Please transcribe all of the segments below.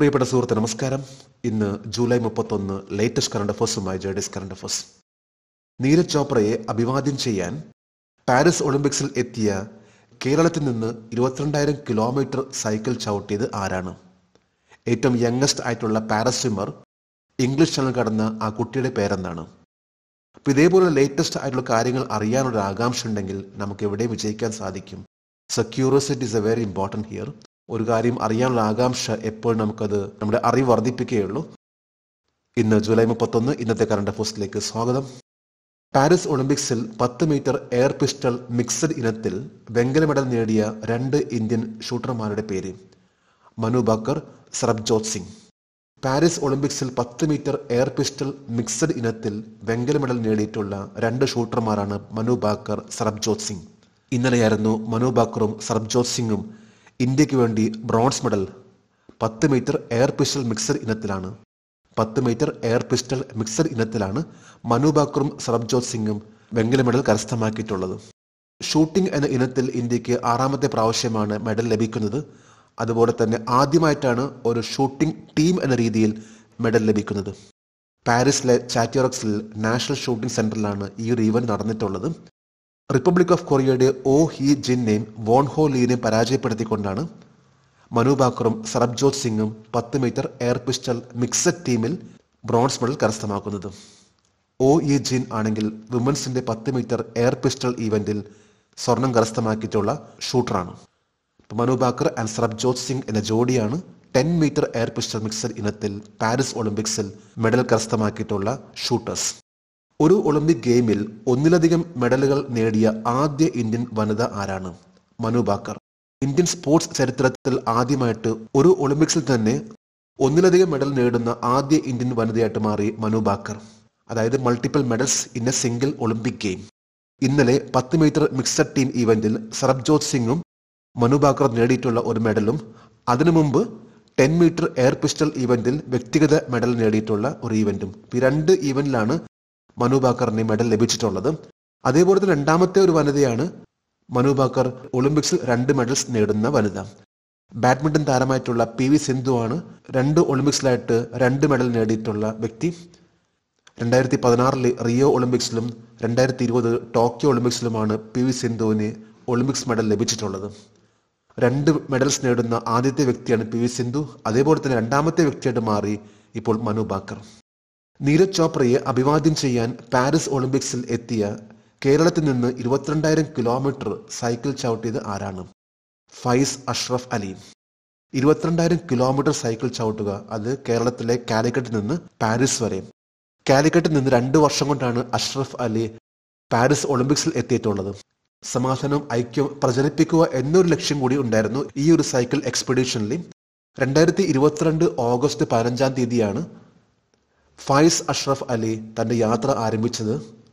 പ്രിയപ്പെട്ട സുഹൃത്ത് നമസ്കാരം ഇന്ന് ജൂലൈ മുപ്പത്തൊന്ന് ലേറ്റസ്റ്റ് കറണ്ട് അഫേഴ്സുമായി ജേഡിസ് കറണ്ട് അഫേഴ്സ് നീരജ് ചോപ്രയെ അഭിവാദ്യം ചെയ്യാൻ പാരീസ് ഒളിമ്പിക്സിൽ എത്തിയ കേരളത്തിൽ നിന്ന് ഇരുപത്തിരണ്ടായിരം കിലോമീറ്റർ സൈക്കിൾ ചവിട്ടിയത് ആരാണ് ഏറ്റവും യങ്ങസ്റ്റ് ആയിട്ടുള്ള സ്വിമ്മർ ഇംഗ്ലീഷ് ചാനൽ കടന്ന ആ കുട്ടിയുടെ പേരെന്താണ് അപ്പോൾ ഇതേപോലെ ലേറ്റസ്റ്റ് ആയിട്ടുള്ള കാര്യങ്ങൾ അറിയാനുള്ള ആകാംക്ഷ ഉണ്ടെങ്കിൽ നമുക്ക് എവിടെയും വിജയിക്കാൻ സാധിക്കും security is a very important here ഒരു കാര്യം അറിയാനുള്ള ആകാംക്ഷ എപ്പോൾ നമുക്കത് നമ്മുടെ അറിവ് വർദ്ധിപ്പിക്കുകയുള്ളൂ ഇന്ന് ജൂലൈ മുപ്പത്തൊന്ന് ഇന്നത്തെ കറണ്ട് അഫേഴ്സിലേക്ക് സ്വാഗതം പാരീസ് ഒളിമ്പിക്സിൽ പത്ത് മീറ്റർ എയർ പിസ്റ്റൾ മിക്സഡ് ഇനത്തിൽ വെങ്കല മെഡൽ നേടിയ രണ്ട് ഇന്ത്യൻ ഷൂട്ടർമാരുടെ പേര് മനു ബക്കർ സർബ്ജോത് സിംഗ് പാരീസ് ഒളിമ്പിക്സിൽ പത്ത് മീറ്റർ എയർ പിസ്റ്റൾ മിക്സഡ് ഇനത്തിൽ വെങ്കല മെഡൽ നേടിയിട്ടുള്ള രണ്ട് ഷൂട്ടർമാരാണ് മനു ബാക്കർ സർബ്ജോത് സിംഗ് ഇന്നലെയായിരുന്നു മനു ബാക്കറും സർബ്ജോത് സിംഗും ഇന്ത്യക്ക് വേണ്ടി ബ്രോൺസ് മെഡൽ പത്ത് മീറ്റർ എയർ പിസ്റ്റൽ മിക്സർ ഇനത്തിലാണ് പത്ത് മീറ്റർ എയർ പിസ്റ്റൽ മിക്സർ ഇനത്തിലാണ് മനു ബാക്കറും സർബ്ജോത് സിംഗും വെങ്കല മെഡൽ കരസ്ഥമാക്കിയിട്ടുള്ളത് ഷൂട്ടിംഗ് എന്ന ഇനത്തിൽ ഇന്ത്യക്ക് ആറാമത്തെ പ്രാവശ്യമാണ് മെഡൽ ലഭിക്കുന്നത് അതുപോലെ തന്നെ ആദ്യമായിട്ടാണ് ഒരു ഷൂട്ടിംഗ് ടീം എന്ന രീതിയിൽ മെഡൽ ലഭിക്കുന്നത് പാരീസിലെ ചാറ്റിയോറക്സിൽ നാഷണൽ ഷൂട്ടിംഗ് സെൻറ്ററിലാണ് ഈ ഒരു ഈവൻറ്റ് നടന്നിട്ടുള്ളത് റിപ്പബ്ലിക് ഓഫ് കൊറിയയുടെ ഓ ഹി ജിന്നെയും വോൺ ഹോ ലീനെയും പരാജയപ്പെടുത്തിക്കൊണ്ടാണ് മനു ബാക്കറും സർബ്ജോത് സിംഗും പത്ത് മീറ്റർ എയർ പിസ്റ്റൽ മിക്സഡ് ടീമിൽ ബ്രോൺസ് മെഡൽ കരസ്ഥമാക്കുന്നത് ഓ ഇ ജിൻ ആണെങ്കിൽ വിമൻസിന്റെ പത്ത് മീറ്റർ എയർ പിസ്റ്റൾ ഈവന്റിൽ സ്വർണം കരസ്ഥമാക്കിയിട്ടുള്ള ഷൂട്ടറാണ് മനു ബാക്കർ ആൻഡ് സർബ്ജോത് സിംഗ് എന്ന ജോഡിയാണ് ten metre air pistol mixed ഇനത്തിൽ പാരീസ് ഒളിമ്പിക്സിൽ മെഡൽ കരസ്ഥമാക്കിയിട്ടുള്ള ഷൂട്ടേഴ്സ് ഒരു ഒളിമ്പിക് ഗെയിമിൽ ഒന്നിലധികം മെഡലുകൾ നേടിയ ആദ്യ ഇന്ത്യൻ വനിത ആരാണ് മനു ബാക്കർ ഇന്ത്യൻ സ്പോർട്സ് ചരിത്രത്തിൽ ആദ്യമായിട്ട് ഒരു ഒളിമ്പിക്സിൽ തന്നെ ഒന്നിലധികം മെഡൽ നേടുന്ന ആദ്യ ഇന്ത്യൻ വനിതയായിട്ട് മാറി മനു ബാക്കർ അതായത് multiple medals in a single Olympic game ഇന്നലെ പത്ത് മീറ്റർ മിക്സഡ് ടീം ഇവന്റിൽ സർബ്ജോത് സിംഗും മനു ബാക്കർ നേടിയിട്ടുള്ള ഒരു മെഡലും അതിനു മുമ്പ് ടെൻ മീറ്റർ എയർ പിസ്റ്റൾ ഇവന്റിൽ വ്യക്തിഗത മെഡൽ നേടിയിട്ടുള്ള ഒരു ഇവന്റും ഈ രണ്ട് ഇവന്റിലാണ് മനു ബാക്കറിന് മെഡൽ ലഭിച്ചിട്ടുള്ളത് അതേപോലെ തന്നെ രണ്ടാമത്തെ ഒരു വനിതയാണ് മനു ബാക്കർ ഒളിമ്പിക്സിൽ രണ്ട് മെഡൽസ് നേടുന്ന വനിത ബാഡ്മിന്റൺ താരമായിട്ടുള്ള പി വി സിന്ധുവാണ് രണ്ട് ഒളിമ്പിക്സിലായിട്ട് രണ്ട് മെഡൽ നേടിയിട്ടുള്ള വ്യക്തി രണ്ടായിരത്തി പതിനാറിലെ റിയോ ഒളിമ്പിക്സിലും രണ്ടായിരത്തി ഇരുപത് ടോക്കിയോ ഒളിമ്പിക്സിലുമാണ് പി വി സിന്ധുവിന് ഒളിമ്പിക്സ് മെഡൽ ലഭിച്ചിട്ടുള്ളത് രണ്ട് മെഡൽസ് നേടുന്ന ആദ്യത്തെ വ്യക്തിയാണ് പി വി സിന്ധു അതേപോലെ തന്നെ രണ്ടാമത്തെ വ്യക്തിയായിട്ട് മാറി ഇപ്പോൾ മനു ബാക്കർ നീരജ് ചോപ്രയെ അഭിവാദ്യം ചെയ്യാൻ പാരീസ് ഒളിമ്പിക്സിൽ എത്തിയ കേരളത്തിൽ നിന്ന് ഇരുപത്തിരണ്ടായിരം കിലോമീറ്റർ സൈക്കിൾ ചവിട്ടിയത് ആരാണ് ഫൈസ് അഷ്റഫ് അലി ഇരുപത്തിരണ്ടായിരം കിലോമീറ്റർ സൈക്കിൾ ചവിട്ടുക അത് കേരളത്തിലെ കാലിക്കറ്റിൽ നിന്ന് പാരീസ് വരെ കാലിക്കറ്റിൽ നിന്ന് രണ്ട് വർഷം കൊണ്ടാണ് അഷ്റഫ് അലി പാരീസ് ഒളിമ്പിക്സിൽ എത്തിയിട്ടുള്ളത് സമാധാനം ഐക്യം പ്രചരിപ്പിക്കുക എന്നൊരു ലക്ഷ്യം കൂടി ഉണ്ടായിരുന്നു ഈ ഒരു സൈക്കിൾ എക്സ്പെഡീഷനിൽ രണ്ടായിരത്തി ഇരുപത്തിരണ്ട് ഓഗസ്റ്റ് പതിനഞ്ചാം തീയതിയാണ് ഫായിസ് അഷ്റഫ് അലി തന്റെ യാത്ര ആരംഭിച്ചത്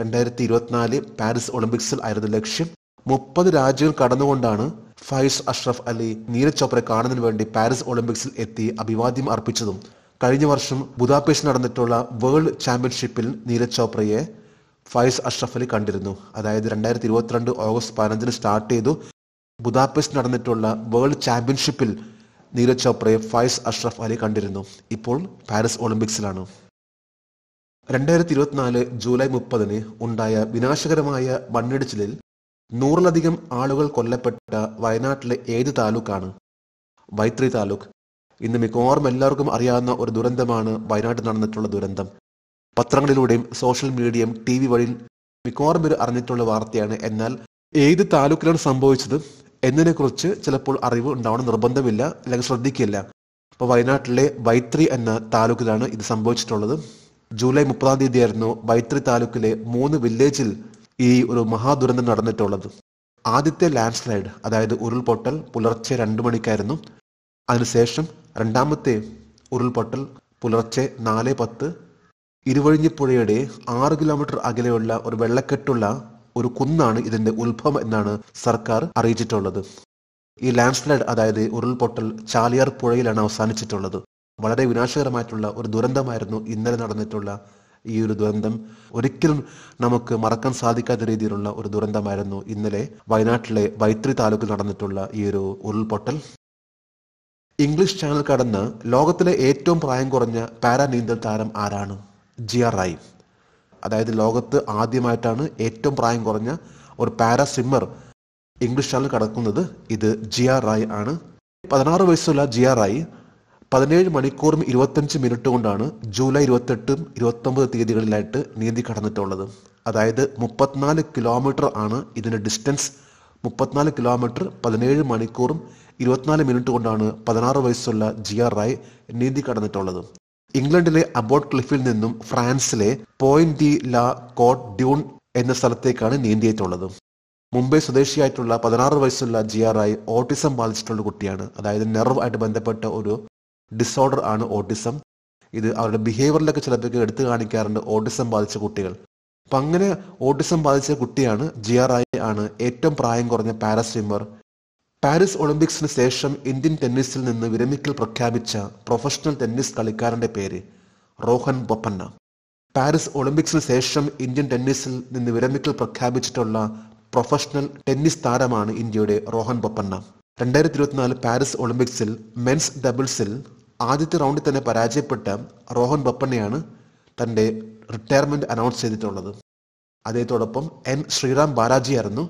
രണ്ടായിരത്തി ഇരുപത്തിനാല് പാരീസ് ഒളിമ്പിക്സിൽ ആയിരുന്നു ലക്ഷ്യം മുപ്പത് രാജ്യങ്ങൾ കടന്നുകൊണ്ടാണ് ഫൈസ് അഷ്റഫ് അലി നീരജ് ചോപ്രയെ കാണുന്നതിന് വേണ്ടി പാരീസ് ഒളിമ്പിക്സിൽ എത്തി അഭിവാദ്യം അർപ്പിച്ചതും കഴിഞ്ഞ വർഷം ബുദാപേഷിൽ നടന്നിട്ടുള്ള വേൾഡ് ചാമ്പ്യൻഷിപ്പിൽ നീരജ് ചോപ്രയെ ഫൈസ് അഷ്റഫ് അലി കണ്ടിരുന്നു അതായത് രണ്ടായിരത്തി ഇരുപത്തിരണ്ട് ഓഗസ്റ്റ് പതിനഞ്ചിന് സ്റ്റാർട്ട് ചെയ്തു ബുദാപേഷിൽ നടന്നിട്ടുള്ള വേൾഡ് ചാമ്പ്യൻഷിപ്പിൽ നീരജ് ചോപ്രയെ ഫൈസ് അഷ്റഫ് അലി കണ്ടിരുന്നു ഇപ്പോൾ പാരീസ് ഒളിമ്പിക്സിലാണ് രണ്ടായിരത്തി ഇരുപത്തിനാല് ജൂലൈ മുപ്പതിന് ഉണ്ടായ വിനാശകരമായ മണ്ണിടിച്ചിലിൽ നൂറിലധികം ആളുകൾ കൊല്ലപ്പെട്ട വയനാട്ടിലെ ഏത് താലൂക്കാണ് വൈത്രി താലൂക്ക് ഇന്ന് മിക്കവാറും എല്ലാവർക്കും അറിയാവുന്ന ഒരു ദുരന്തമാണ് വയനാട്ടിൽ നടന്നിട്ടുള്ള ദുരന്തം പത്രങ്ങളിലൂടെയും സോഷ്യൽ മീഡിയയും ടി വി വഴി മിക്കവാറും പേര് അറിഞ്ഞിട്ടുള്ള വാർത്തയാണ് എന്നാൽ ഏത് താലൂക്കിലാണ് സംഭവിച്ചത് എന്നതിനെക്കുറിച്ച് ചിലപ്പോൾ അറിവ് ഉണ്ടാവണം നിർബന്ധമില്ല അല്ലെങ്കിൽ ശ്രദ്ധിക്കില്ല അപ്പോൾ വയനാട്ടിലെ വൈത്രി എന്ന താലൂക്കിലാണ് ഇത് സംഭവിച്ചിട്ടുള്ളത് ജൂലൈ മുപ്പതാം തീയതിയായിരുന്നു വൈത്രി താലൂക്കിലെ മൂന്ന് വില്ലേജിൽ ഈ ഒരു മഹാദുരന്തം നടന്നിട്ടുള്ളത് ആദ്യത്തെ ലാൻഡ് സ്ലൈഡ് അതായത് ഉരുൾപൊട്ടൽ പുലർച്ചെ രണ്ടു മണിക്കായിരുന്നു അതിനുശേഷം രണ്ടാമത്തെ ഉരുൾപൊട്ടൽ പുലർച്ചെ നാല് പത്ത് ഇരുവഴിഞ്ഞിപ്പുഴയുടെ ആറ് കിലോമീറ്റർ അകലെയുള്ള ഒരു വെള്ളക്കെട്ടുള്ള ഒരു കുന്നാണ് ഇതിന്റെ ഉത്ഭവം എന്നാണ് സർക്കാർ അറിയിച്ചിട്ടുള്ളത് ഈ ലാൻഡ് സ്ലൈഡ് അതായത് ഉരുൾപൊട്ടൽ ചാലിയാർ പുഴയിലാണ് അവസാനിച്ചിട്ടുള്ളത് വളരെ വിനാശകരമായിട്ടുള്ള ഒരു ദുരന്തമായിരുന്നു ഇന്നലെ നടന്നിട്ടുള്ള ഈ ഒരു ദുരന്തം ഒരിക്കലും നമുക്ക് മറക്കാൻ സാധിക്കാത്ത രീതിയിലുള്ള ഒരു ദുരന്തമായിരുന്നു ഇന്നലെ വയനാട്ടിലെ വൈത്രി താലൂക്കിൽ നടന്നിട്ടുള്ള ഈ ഒരു ഉരുൾപൊട്ടൽ ഇംഗ്ലീഷ് ചാനൽ കടന്ന് ലോകത്തിലെ ഏറ്റവും പ്രായം കുറഞ്ഞ പാരാ നീന്തൽ താരം ആരാണ് ആർ റായി അതായത് ലോകത്ത് ആദ്യമായിട്ടാണ് ഏറ്റവും പ്രായം കുറഞ്ഞ ഒരു പാരാ സ്വിമ്മർ ഇംഗ്ലീഷ് ചാനൽ കടക്കുന്നത് ഇത് ആർ റായ് ആണ് പതിനാറ് വയസ്സുള്ള ആർ റായി പതിനേഴ് മണിക്കൂറും ഇരുപത്തഞ്ച് മിനിറ്റ് കൊണ്ടാണ് ജൂലൈ ഇരുപത്തെട്ടും ഇരുപത്തൊമ്പത് തീയതികളിലായിട്ട് നീന്തി കടന്നിട്ടുള്ളത് അതായത് മുപ്പത്തിനാല് കിലോമീറ്റർ ആണ് ഇതിൻ്റെ ഡിസ്റ്റൻസ് മുപ്പത്തിനാല് കിലോമീറ്റർ പതിനേഴ് മണിക്കൂറും ഇരുപത്തിനാല് മിനിറ്റ് കൊണ്ടാണ് പതിനാറ് വയസ്സുള്ള ജി ആർ റായ് നീന്തി കടന്നിട്ടുള്ളത് ഇംഗ്ലണ്ടിലെ അബോട്ട് ക്ലിഫിൽ നിന്നും ഫ്രാൻസിലെ Point de la Courte Dune എന്ന സ്ഥലത്തേക്കാണ് നീന്തിയിട്ടുള്ളത് മുംബൈ സ്വദേശിയായിട്ടുള്ള പതിനാറ് വയസ്സുള്ള ജി ആർ റായ് ഓട്ടിസം ബാധിച്ചിട്ടുള്ള കുട്ടിയാണ് അതായത് നെർവ് ആയിട്ട് ബന്ധപ്പെട്ട ഒരു ഡിസോർഡർ ആണ് ഓട്ടിസം ഇത് അവരുടെ ബിഹേവിയറിലൊക്കെ ചിലർക്ക് എടുത്തു കാണിക്കാറുണ്ട് ഓട്ടിസം ബാധിച്ച കുട്ടികൾ അപ്പം അങ്ങനെ ഓട്ടിസം ബാധിച്ച കുട്ടിയാണ് ജി ആർ ഐ ആണ് ഏറ്റവും പ്രായം കുറഞ്ഞ പാരാ സ്വിമ്മർ പാരീസ് ഒളിമ്പിക്സിന് ശേഷം ഇന്ത്യൻ ടെന്നീസിൽ നിന്ന് വിരമിക്കൽ പ്രഖ്യാപിച്ച പ്രൊഫഷണൽ ടെന്നീസ് കളിക്കാരന്റെ പേര് റോഹൻ ബൊപ്പന്ന പാരീസ് ഒളിമ്പിക്സിന് ശേഷം ഇന്ത്യൻ ടെന്നീസിൽ നിന്ന് വിരമിക്കൽ പ്രഖ്യാപിച്ചിട്ടുള്ള പ്രൊഫഷണൽ ടെന്നീസ് താരമാണ് ഇന്ത്യയുടെ റോഹൻ ബൊപ്പന്ന രണ്ടായിരത്തി ഇരുപത്തിനാല് പാരീസ് ഒളിമ്പിക്സിൽ മെൻസ് ഡബിൾസിൽ ആദ്യത്തെ റൗണ്ടിൽ തന്നെ പരാജയപ്പെട്ട റോഹൻ ബപ്പണ്ണയാണ് തൻ്റെ റിട്ടയർമെൻ്റ് അനൗൺസ് ചെയ്തിട്ടുള്ളത് അദ്ദേഹത്തോടൊപ്പം എൻ ശ്രീറാം ബാലാജിയായിരുന്നു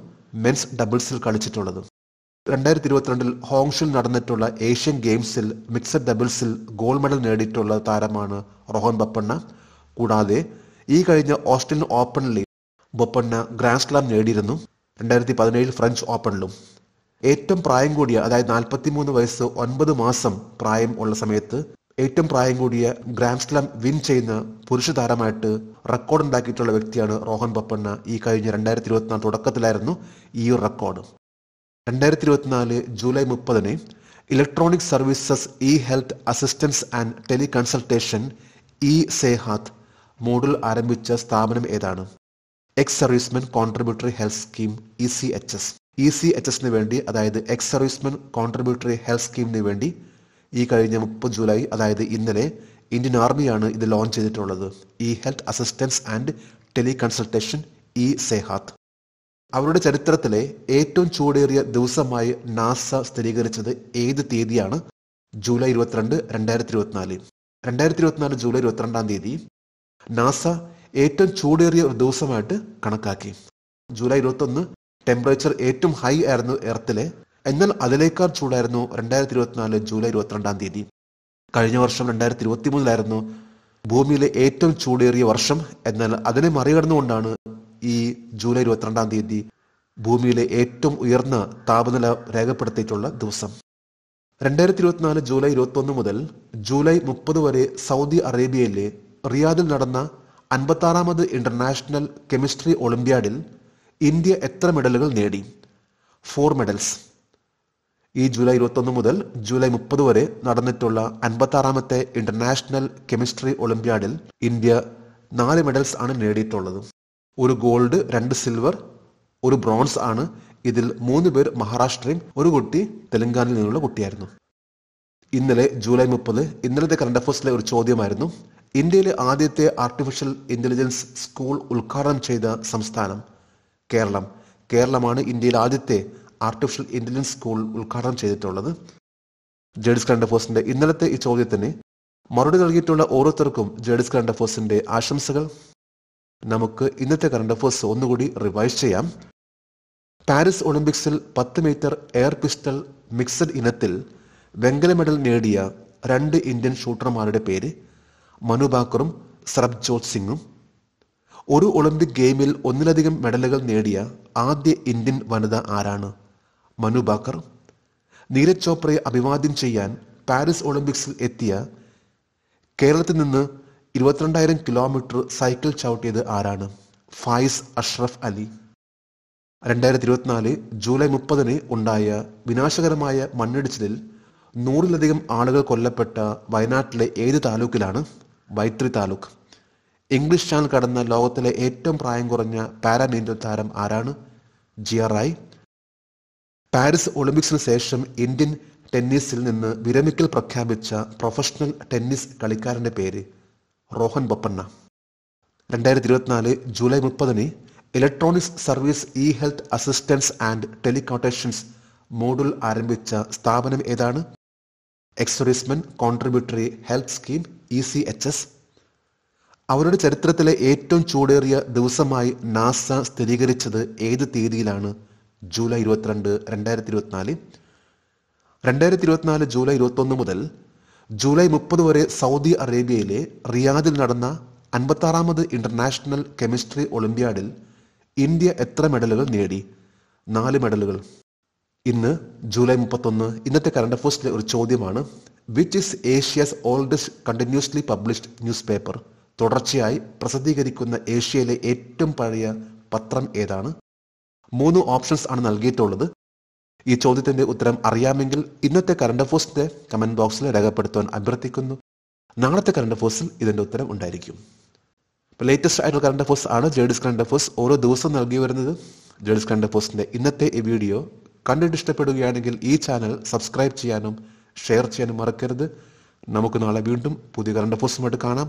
മെൻസ് ഡബിൾസിൽ കളിച്ചിട്ടുള്ളത് രണ്ടായിരത്തി ഇരുപത്തിരണ്ടിൽ ഹോങ്ഷിൽ നടന്നിട്ടുള്ള ഏഷ്യൻ ഗെയിംസിൽ മിക്സഡ് ഡബിൾസിൽ ഗോൾഡ് മെഡൽ നേടിയിട്ടുള്ള താരമാണ് റോഹൻ ബപ്പണ്ണ കൂടാതെ ഈ കഴിഞ്ഞ ഓസ്ട്രേലിയൻ ഓപ്പണിൽ ബൊപ്പണ്ണ ഗ്രാൻഡ് സ്ലാം നേടിയിരുന്നു രണ്ടായിരത്തി പതിനേഴിൽ ഫ്രഞ്ച് ഓപ്പണിലും ഏറ്റവും പ്രായം കൂടിയ അതായത് നാൽപ്പത്തിമൂന്ന് വയസ്സ് ഒൻപത് മാസം പ്രായം ഉള്ള സമയത്ത് ഏറ്റവും പ്രായം കൂടിയ ഗ്രാൻഡ് സ്ലാം വിൻ ചെയ്യുന്ന പുരുഷ താരമായിട്ട് റെക്കോർഡ് ഉണ്ടാക്കിയിട്ടുള്ള വ്യക്തിയാണ് റോഹൻ ബപ്പണ്ണ ഈ കഴിഞ്ഞ രണ്ടായിരത്തി ഇരുപത്തിനാല് തുടക്കത്തിലായിരുന്നു ഈ ഒരു റെക്കോർഡ് രണ്ടായിരത്തി ഇരുപത്തിനാല് ജൂലൈ മുപ്പതിന് electronic services E health assistance and teleconsultation E Sehat model ആരംഭിച്ച സ്ഥാപനം ഏതാണ് ex servicemen contributory health scheme E C H S E C H എസിന് വേണ്ടി അതായത് എക്സ് സർവീസ്മെൻ കോൺട്രിബ്യൂട്ടറി ഹെൽത്ത് സ്കീമിന് വേണ്ടി ഈ കഴിഞ്ഞ മുപ്പത് ജൂലൈ അതായത് ഇന്നലെ ഇന്ത്യൻ ആർമിയാണ് ഇത് ലോഞ്ച് ചെയ്തിട്ടുള്ളത് ഈ health assistance and teleconsultation E Sehat അവരുടെ ചരിത്രത്തിലെ ഏറ്റവും ചൂടേറിയ ദിവസമായി നാസ സ്ഥിരീകരിച്ചത് ഏത് തീയതിയാണ് ജൂലൈ ഇരുപത്തിരണ്ട് രണ്ടായിരത്തി ഇരുപത്തിനാല് രണ്ടായിരത്തി ഇരുപത്തിനാല് ജൂലൈ ഇരുപത്തിരണ്ടാം തീയതി നാസ ഏറ്റവും ചൂടേറിയ ഒരു ദിവസമായിട്ട് കണക്കാക്കി ജൂലൈ ഇരുപത്തൊന്ന് ടെമ്പറേച്ചർ ഏറ്റവും ഹൈ ആയിരുന്നു എർത്തിലെ എന്നാൽ അതിലേക്കാൾ ചൂടായിരുന്നു രണ്ടായിരത്തി ഇരുപത്തിനാല് ജൂലൈ ഇരുപത്തിരണ്ടാം തീയതി കഴിഞ്ഞ വർഷം രണ്ടായിരത്തി ഇരുപത്തി മൂന്നിലായിരുന്നു ഭൂമിയിലെ ഏറ്റവും ചൂടേറിയ വർഷം എന്നാൽ അതിനെ മറികടന്നുകൊണ്ടാണ് ഈ ജൂലൈ ഇരുപത്തിരണ്ടാം തീയതി ഭൂമിയിലെ ഏറ്റവും ഉയർന്ന താപനില രേഖപ്പെടുത്തിയിട്ടുള്ള ദിവസം രണ്ടായിരത്തി ഇരുപത്തിനാല് ജൂലൈ ഇരുപത്തൊന്ന് മുതൽ ജൂലൈ മുപ്പത് വരെ സൗദി അറേബ്യയിലെ റിയാദിൽ നടന്ന ആറാമത് ഇന്റർനാഷണൽ കെമിസ്ട്രി ഒളിമ്പ്യാഡിൽ ഇന്ത്യ എത്ര മെഡലുകൾ നേടി ഫോർ മെഡൽസ് ഈ ജൂലൈ ഇരുപത്തൊന്ന് മുതൽ ജൂലൈ മുപ്പത് വരെ നടന്നിട്ടുള്ള ആറാമത്തെ ഇന്റർനാഷണൽ കെമിസ്ട്രി ഒളിമ്പ്യാഡിൽ ഇന്ത്യ നാല് മെഡൽസ് ആണ് നേടിയിട്ടുള്ളത് ഒരു ഗോൾഡ് രണ്ട് സിൽവർ ഒരു ബ്രോൺസ് ആണ് ഇതിൽ മൂന്ന് പേർ മഹാരാഷ്ട്രയും ഒരു കുട്ടി തെലങ്കാനയിൽ നിന്നുള്ള കുട്ടിയായിരുന്നു ഇന്നലെ ജൂലൈ മുപ്പത് ഇന്നലത്തെ കറണ്ട് അഫയേഴ്സിലെ ഒരു ചോദ്യമായിരുന്നു ഇന്ത്യയിലെ ആദ്യത്തെ ആർട്ടിഫിഷ്യൽ ഇന്റലിജൻസ് സ്കൂൾ ഉദ്ഘാടനം ചെയ്ത സംസ്ഥാനം കേരളം കേരളമാണ് ഇന്ത്യയിൽ ആദ്യത്തെ ആർട്ടിഫിഷ്യൽ ഇന്റലിജൻസ് സ്കൂൾ ഉദ്ഘാടനം ചെയ്തിട്ടുള്ളത് ജേഡിസ് കണ്ടഫോസിന്റെ ഇന്നലത്തെ ഈ ചോദ്യത്തിന് മറുപടി നൽകിയിട്ടുള്ള ഓരോരുത്തർക്കും ജേഡിസ് കണ്ടഫോസിന്റെ ആശംസകൾ നമുക്ക് ഇന്നത്തെ കറണ്ട് അഫേഴ്സ് ഒന്നുകൂടി റിവൈസ് ചെയ്യാം പാരീസ് ഒളിമ്പിക്സിൽ പത്ത് മീറ്റർ എയർ പിസ്റ്റൾ മിക്സഡ് ഇനത്തിൽ വെങ്കല മെഡൽ നേടിയ രണ്ട് ഇന്ത്യൻ ഷൂട്ടർമാരുടെ പേര് മനു ബാക്കറും സർബ്ജോത് സിംഗും ഒരു ഒളിമ്പിക് ഗെയിമിൽ ഒന്നിലധികം മെഡലുകൾ നേടിയ ആദ്യ ഇന്ത്യൻ വനിത ആരാണ് മനു ബാക്കർ നീരജ് ചോപ്രയെ അഭിവാദ്യം ചെയ്യാൻ പാരീസ് ഒളിമ്പിക്സിൽ എത്തിയ കേരളത്തിൽ നിന്ന് ഇരുപത്തിരണ്ടായിരം കിലോമീറ്റർ സൈക്കിൾ ചവിട്ടിയത് ആരാണ് ഫായിസ് അഷ്റഫ് അലി രണ്ടായിരത്തി ഇരുപത്തിനാല് ജൂലൈ മുപ്പതിന് ഉണ്ടായ വിനാശകരമായ മണ്ണിടിച്ചിലിൽ നൂറിലധികം ആളുകൾ കൊല്ലപ്പെട്ട വയനാട്ടിലെ ഏത് താലൂക്കിലാണ് വൈത്രി താലൂക്ക് ഇംഗ്ലീഷ് ചാനൽ കടന്ന ലോകത്തിലെ ഏറ്റവും പ്രായം കുറഞ്ഞ പാരാ നീന്തൽ താരം ആരാണ് ജിയ റായ് പാരീസ് ഒളിമ്പിക്സിന് ശേഷം ഇന്ത്യൻ ടെന്നീസിൽ നിന്ന് വിരമിക്കൽ പ്രഖ്യാപിച്ച പ്രൊഫഷണൽ ടെന്നീസ് കളിക്കാരൻ്റെ പേര് റോഹൻ ബൊപ്പണ്ണ രണ്ടായിരത്തി ഇരുപത്തിനാല് ജൂലൈ മുപ്പതിന് electronics service E health assistance and teleconsultations module ആരംഭിച്ച സ്ഥാപനം ഏതാണ് ex servicemen contributory health scheme E C H S അവരുടെ ചരിത്രത്തിലെ ഏറ്റവും ചൂടേറിയ ദിവസമായി നാസ സ്ഥിരീകരിച്ചത് ഏത് തീയതിയിലാണ് ജൂലൈ ഇരുപത്തിരണ്ട് രണ്ടായിരത്തി ഇരുപത്തിനാല് രണ്ടായിരത്തി ഇരുപത്തിനാല് ജൂലൈ ഇരുപത്തൊന്ന് മുതൽ ജൂലൈ മുപ്പത് വരെ സൗദി അറേബ്യയിലെ റിയാദിൽ നടന്ന അൻപത്താറാമത് ഇന്റർനാഷണൽ കെമിസ്ട്രി ഒളിമ്പ്യാഡിൽ ഇന്ത്യ എത്ര മെഡലുകൾ നേടി നാല് മെഡലുകൾ ഇന്ന് ജൂലൈ മുപ്പത്തൊന്ന് ഇന്നത്തെ കറണ്ട് അഫേഴ്സിലെ ഒരു ചോദ്യമാണ് which is Asia's oldest continuously published newspaper തുടർച്ചയായി പ്രസിദ്ധീകരിക്കുന്ന ഏഷ്യയിലെ ഏറ്റവും പഴയ പത്രം ഏതാണ് മൂന്ന് ഓപ്ഷൻസ് ആണ് നൽകിയിട്ടുള്ളത് ഈ ചോദ്യത്തിന്റെ ഉത്തരം അറിയാമെങ്കിൽ ഇന്നത്തെ കറണ്ട് അഫേഴ്സിന്റെ കമന്റ് ബോക്സിൽ രേഖപ്പെടുത്തുവാൻ അഭ്യർത്ഥിക്കുന്നു നാളത്തെ കറണ്ട് അഫേഴ്സിൽ ഇതിന്റെ ഉത്തരം ഉണ്ടായിരിക്കും ലേറ്റസ്റ്റ് ആയിട്ടുള്ള കറണ്ട് അഫേഴ്സ് ആണ് ജേഡിസ് കറണ്ട് അഫേഴ്സ് ഓരോ ദിവസവും നൽകി വരുന്നത് ജേഡിസ് കറണ്ട് അഫേഴ്സിന്റെ ഇന്നത്തെ ഈ വീഡിയോ കണ്ടിട്ട് ഇഷ്ടപ്പെടുകയാണെങ്കിൽ ഈ ചാനൽ സബ്സ്ക്രൈബ് ചെയ്യാനും ഷെയർ ചെയ്യാനും മറക്കരുത് നമുക്ക് നാളെ വീണ്ടും പുതിയ കറണ്ട് അഫേഴ്സുമായിട്ട് കാണാം